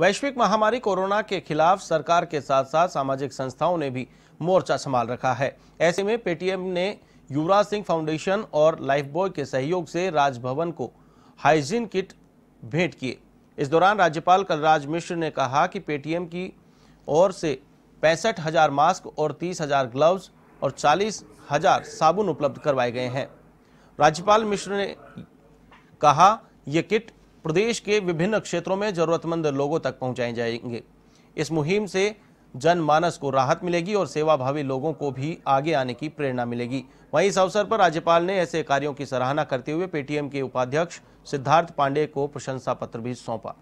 वैश्विक महामारी कोरोना के खिलाफ सरकार के साथ साथ सामाजिक संस्थाओं ने भी मोर्चा संभाल रखा है ऐसे में पेटीएम ने युवराज सिंह फाउंडेशन और लाइफ बॉय के सहयोग से राजभवन को हाइजीन किट भेंट किए इस दौरान राज्यपाल कलराज मिश्र ने कहा कि पेटीएम की ओर से पैंसठ हजार मास्क और तीस हजार ग्लव्स और चालीस हजार साबुन उपलब्ध करवाए गए हैं राज्यपाल मिश्र ने कहा यह किट प्रदेश के विभिन्न क्षेत्रों में जरूरतमंद लोगों तक पहुंचाए जाएंगे इस मुहिम से जनमानस को राहत मिलेगी और सेवाभावी लोगों को भी आगे आने की प्रेरणा मिलेगी वहीं इस अवसर पर राज्यपाल ने ऐसे कार्यों की सराहना करते हुए पेटीएम के उपाध्यक्ष सिद्धार्थ पांडे को प्रशंसा पत्र भी सौंपा